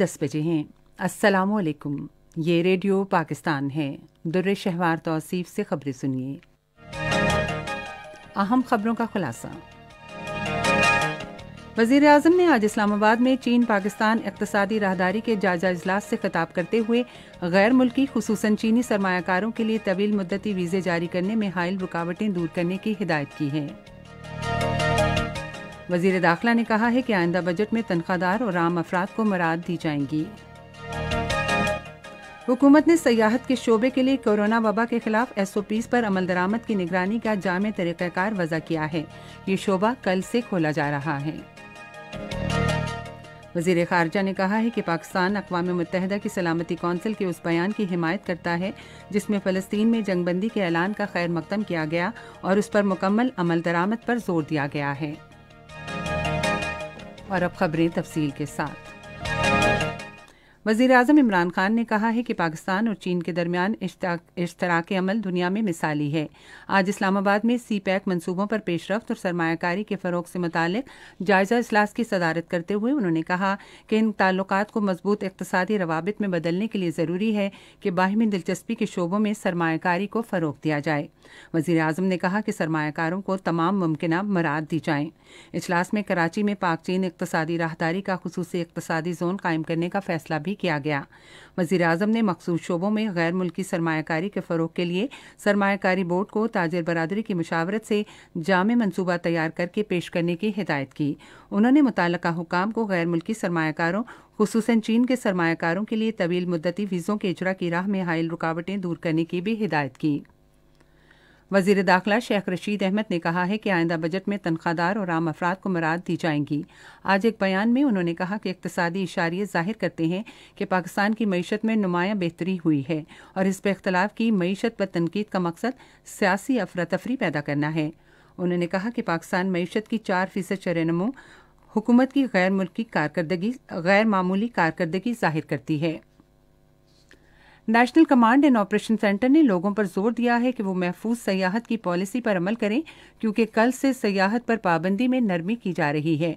दस बजे हैं अस्सलाम ये रेडियो पाकिस्तान है दुर्र शहवार तौसीफ से खबरें सुनिए अहम खबरों का खुलासा वजीर अजम ने आज इस्लामाबाद में चीन पाकिस्तान इकतसादी राहदारी के जायजा अजलास से खिताब करते हुए गैर मुल्की खसूस चीनी सरमाकारों के लिए तवील मुद्दती वीज़े जारी करने में हायल रुकावटें दूर करने की हिदायत की है वजीर दाखिला ने कहा है कि आइंदा बजट में तनख्वाहदार और आम अफराद को मराद दी जाएंगी हुकूमत ने सयाहत के शोबे के लिए कोरोना वबा के खिलाफ एस ओ पीज पर अमल दरामद की निगरानी का जाम तरीक़ाकार वजह किया है ये शोबा कल से खोला जा रहा है वजीर खारजा ने कहा है कि पाकिस्तान अकवा मुतहदा की सलामती कौंसिल के उस बयान की हिमायत करता है जिसमें फ़लस्तीन में जंगबंदी के ऐलान का खैर मकदम किया गया और उस पर मुकम्मल अमल दरामद पर जोर दिया गया है और अब खबरें तफसील के साथ वजीर अजम इमरान खान ने कहा है कि पाकिस्तान और चीन के दरमियान इश्तराक अमल दुनिया में मिसाली है आज इस्लामाबाद में सी पैक मनसूबों पर पेशरफ्त और सरमाकारी के फरोग से मुतल जायजा अजलास की सदारत करते हुए उन्होंने कहा कि इन ताल्लुक को मजबूत इकतदी रवाबित में बदलने के लिए ज़रूरी है कि बाहमी दिलचस्पी के शोबों में सरमाकारी को फ़रोग दिया जाए वजीर अजम ने कहा कि सरमाकारों को तमाम मुमकिन मराद दी जाएं इजलास में कराची में पाक चीन इकतदी राहदारी का खसूस इकतदी जोन कायम करने का फैसला भी किया गया वजीर अजम ने मखसूस शोबों में गैर मुल्की सरमाकारी के फ़रोग के लिए सरमाकारी बोर्ड को ताजर बरदरी की मशावरत से जाम मनसूबा तैयार करके पेश करने की हिदायत की उन्होंने मुतल हुकाम को गैर मुल्की सरमाकारों खूस चीन के सरमाकारों के लिए तवील मुद्दती वीज़ों के इजरा की राह में हायल रुकावटें दूर करने की भी हिदायत की वजीर दाखिला शेख रशीद अहमद ने कहा है कि आइंदा बजट में तनख्वाहदार और आम अफराद को मराद दी जाएंगी आज एक बयान में उन्होंने कहा कि इकतसादी इशारे जाहिर करते हैं कि पाकिस्तान की मीशत में नुमाया बेहतरी हुई है और इस पर इख्तलाफ की मीशत पर तनकीद का मकसद सियासी अफरा तफरी पैदा करना है उन्होंने कहा कि पाकिस्तान मीशत की चार फीसद चरनमो हुकूमत की गैर मुल्की कारकर्दगी गैर मामूली कारकर्दगी जाहिर करती है national command and operation centre ने लोगों पर जोर दिया है कि वो महफूज सयाहत की पॉलिसी पर अमल करें क्योंकि कल से सयाहत पर पाबंदी में नरमी की जा रही है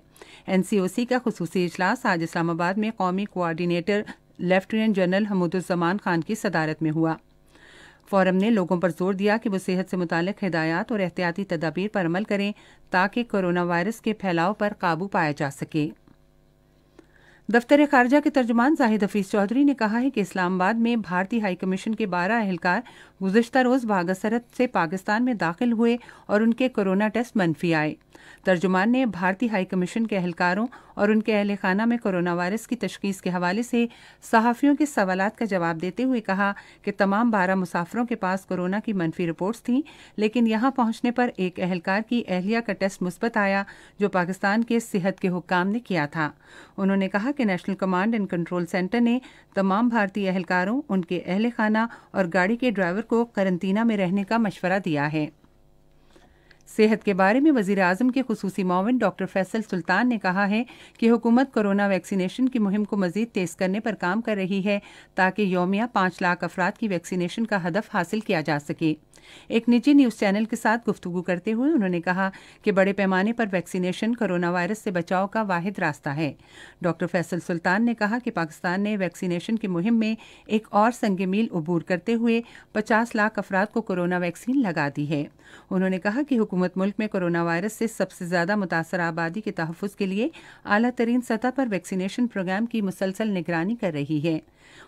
एनसीओसी का खसूसी इजलास आज इस्लामाबाद में कौमी coordinator lieutenant general Hamooduzzaman Khan की सदारत में हुआ फोरम ने लोगों पर जोर दिया कि वो सेहत से मुतल हिदायत और एहतियाती तदाबीर पर अमल करें ताकि कोरोना वायरस के फैलाव पर काबू पाया जा सके दफ्तर खारजा के तर्जुमान जाहिद हफीज़ चौधरी ने कहा है कि इस्लामाबाद में भारतीय हाई कमीशन के बारह अहलकार गुजशत रोज़ बागसरत से पाकिस्तान में दाखिल हुए और उनके कोरोना टेस्ट मनफी आए तर्जुमान ने भारतीय हाई कमीशन के अहलकारों और उनके अहल खाना में कोरोना वायरस की तशखीस के हवाले से सहाफ़ियों के सवाल का जवाब देते हुए कहा कि तमाम बारह मुसाफरों के पास कोरोना की मनफी रिपोर्ट्स थी लेकिन यहां पहुँचने पर एक अहलकार की अहलिया का टेस्ट मुस्बत आया जो पाकिस्तान के सेहत के हुक्म ने किया था उन्होंने कहा कि national command and control centre ने तमाम भारतीय अहलकारों उनके अहल खाना और गाड़ी के ड्राइवर को करंतना में रहने का मशवरा दिया है सेहत के बारे में वजीर अजम के खसूस मावन डॉक्टर फैसल सुल्तान ने कहा है कि हुकूमत कोरोना वैक्सीनेशन की मुहिम को मजीद तेज़ करने पर काम कर रही है ताकि योमिया पाँच लाख अफराद की वैक्सीनेशन का हदफ हासिल किया जा सके एक निजी न्यूज चैनल के साथ गुफ्तगु करते हुए उन्होंने कहा कि बड़े पैमाने पर वैक्सीनेशन कोरोना वायरस से बचाव का वाहिद रास्ता है डॉक्टर फैसल सुल्तान ने कहा कि पाकिस्तान ने वैक्सीनेशन की मुहिम में एक और संग मील अबूर करते हुए पचास लाख अफराद को कोरोना वैक्सीन लगा दी है उन्होंने कहा कि हुकूमत मुल्क में कोरोना वायरस से सबसे ज्यादा मुतासर आबादी के तहफ़ के लिए अली तरीन सतह पर वैक्सीनेशन प्रोग्राम की मुसलसल निगरानी कर रही है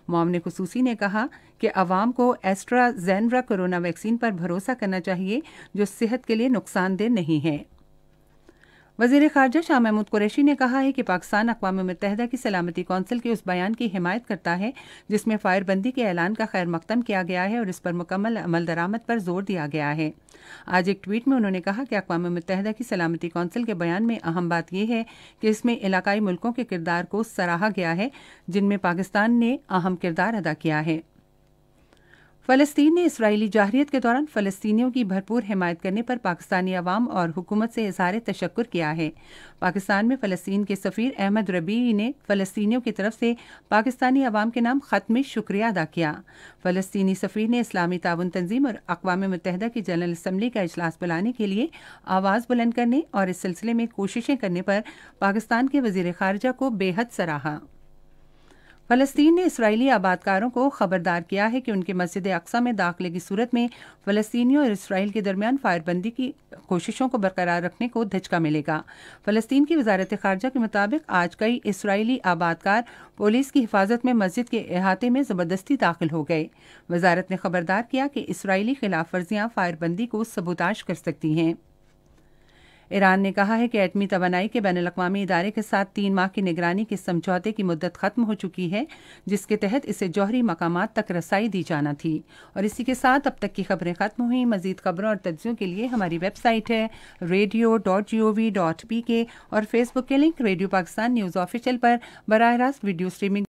मोमने खसूसी ने कहा कि आवाम को एस्ट्राजेनरा कोरोना वैक्सीन पर भरोसा करना चाहिए जो सेहत के लिए नुकसानदेह नहीं है वजीर खारजा शाह महमूद कुरैशी ने कहा है कि पाकिस्तान अकवा मुतहदा की सलामती कौंसिल के उस बयान की हिमायत करता है जिसमें फायरबंदी के ऐलान का खैर मकदम किया गया है और इस पर मुकम्मल अमल दरामद पर जोर दिया गया है आज एक ट्वीट में उन्होंने कहा कि अकवा मुतहदा की सलामती कौंसिल के बयान में अहम बात यह है कि इसमें इलाकाई मुल्कों के किरदार को सराहा गया है जिनमें पाकिस्तान ने अहम किरदार अदा किया है फलस्तीन ने इसराइली जाहरीत के दौरान फलस्तियों की भरपूर हिमायत करने पर पाकिस्तानी अवाम और हुकूमत से इजहार तशक्र किया है पाकिस्तान में फ़लस्तीन के सफ़ीर अहमद रबी ने फलस्तियों की तरफ से पाकिस्तानी अवाम के नाम ख़त में शुक्रिया अदा किया फ़लस्तीनी सफ़ीर ने इस्लामी ताउन तंजीम और अकवा मुतहदा की जनरल असम्बली का अजलास बुलाने के लिए आवाज़ बुलंद करने और इस सिलसिले में कोशिशें करने पर पाकिस्तान के वजीर खारजा को बेहद सराहा फलस्तीन ने इसराइली आबादकारों को खबरदार किया है कि उनके मस्जिद अक्सा में दाखिले की सूरत में फलस्तीनियों और इसराइल के दरमियान फायरबंदी की कोशिशों को बरकरार रखने को धचका मिलेगा फलस्तीन की वजारत खारजा के मुताबिक आज कई इसराइली आबादकार पुलिस की हिफाजत में मस्जिद के अहाते में जबरदस्ती दाखिल हो गए वजारत ने खबरदार किया कि इसराइली खिलाफ वर्जियां फायरबंदी को सबूताश कर सकती हैं ईरान ने कहा है कि एटमी तोानाई के बैन अवी इदारे के साथ तीन माह की निगरानी के समझौते की मुद्दत खत्म हो चुकी है जिसके तहत इसे जौहरी मकाम तक रसाई दी जाना थी और इसी के साथ अब तक की खबरें खत्म हुई मजीद खबरों और तजियों के लिए हमारी वेबसाइट है radio dot G O V dot P K और फेसबुक के link radio Pakistan news official पर बरह रास्त वीडियो स्ट्रीमिंग